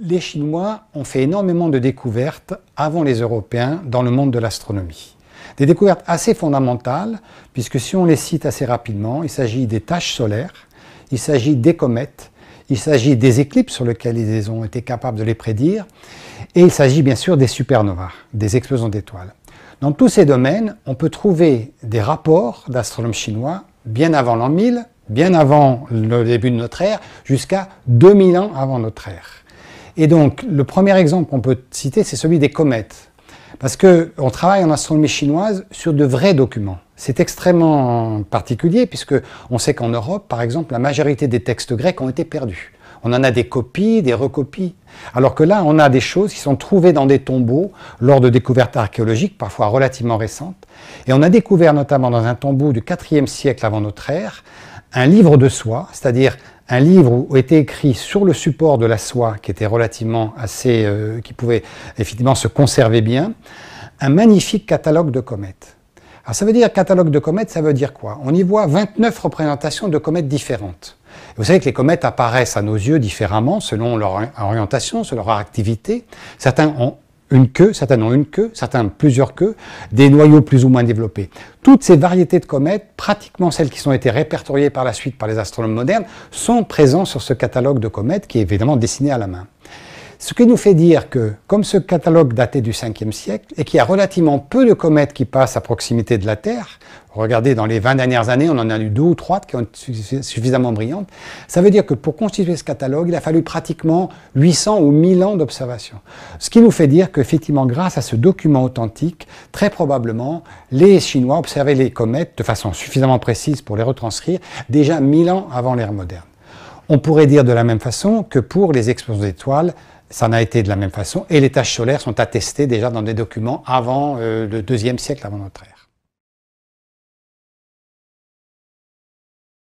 les Chinois ont fait énormément de découvertes avant les Européens dans le monde de l'astronomie. Des découvertes assez fondamentales, puisque si on les cite assez rapidement, il s'agit des taches solaires, il s'agit des comètes, il s'agit des éclipses sur lesquelles ils ont été capables de les prédire, et il s'agit bien sûr des supernovas, des explosions d'étoiles. Dans tous ces domaines, on peut trouver des rapports d'astronomes chinois bien avant l'an 1000, bien avant le début de notre ère, jusqu'à 2000 ans avant notre ère. Et donc, le premier exemple qu'on peut citer, c'est celui des comètes. Parce qu'on travaille en astronomie chinoise sur de vrais documents. C'est extrêmement particulier puisque on sait qu'en Europe, par exemple, la majorité des textes grecs ont été perdus. On en a des copies, des recopies. Alors que là, on a des choses qui sont trouvées dans des tombeaux lors de découvertes archéologiques, parfois relativement récentes. Et on a découvert notamment dans un tombeau du IVe siècle avant notre ère, un livre de soie, c'est-à-dire un livre où était écrit sur le support de la soie, qui était relativement assez, euh, qui pouvait effectivement se conserver bien, un magnifique catalogue de comètes. Alors ça veut dire catalogue de comètes, ça veut dire quoi On y voit 29 représentations de comètes différentes. vous savez que les comètes apparaissent à nos yeux différemment selon leur orientation, selon leur activité. Certains ont une queue, certains ont une queue, certains plusieurs queues, des noyaux plus ou moins développés. Toutes ces variétés de comètes, pratiquement celles qui ont été répertoriées par la suite par les astronomes modernes, sont présentes sur ce catalogue de comètes qui est évidemment dessiné à la main. Ce qui nous fait dire que, comme ce catalogue datait du 5e siècle et qu'il y a relativement peu de comètes qui passent à proximité de la Terre, regardez, dans les 20 dernières années, on en a eu deux ou trois qui ont été suffisamment brillantes, ça veut dire que pour constituer ce catalogue, il a fallu pratiquement 800 ou 1000 ans d'observation. Ce qui nous fait dire qu'effectivement, grâce à ce document authentique, très probablement, les Chinois observaient les comètes de façon suffisamment précise pour les retranscrire déjà 1000 ans avant l'ère moderne. On pourrait dire de la même façon que pour les explosions d'étoiles, ça en a été de la même façon. Et les taches solaires sont attestées déjà dans des documents avant euh, le deuxième siècle avant notre ère.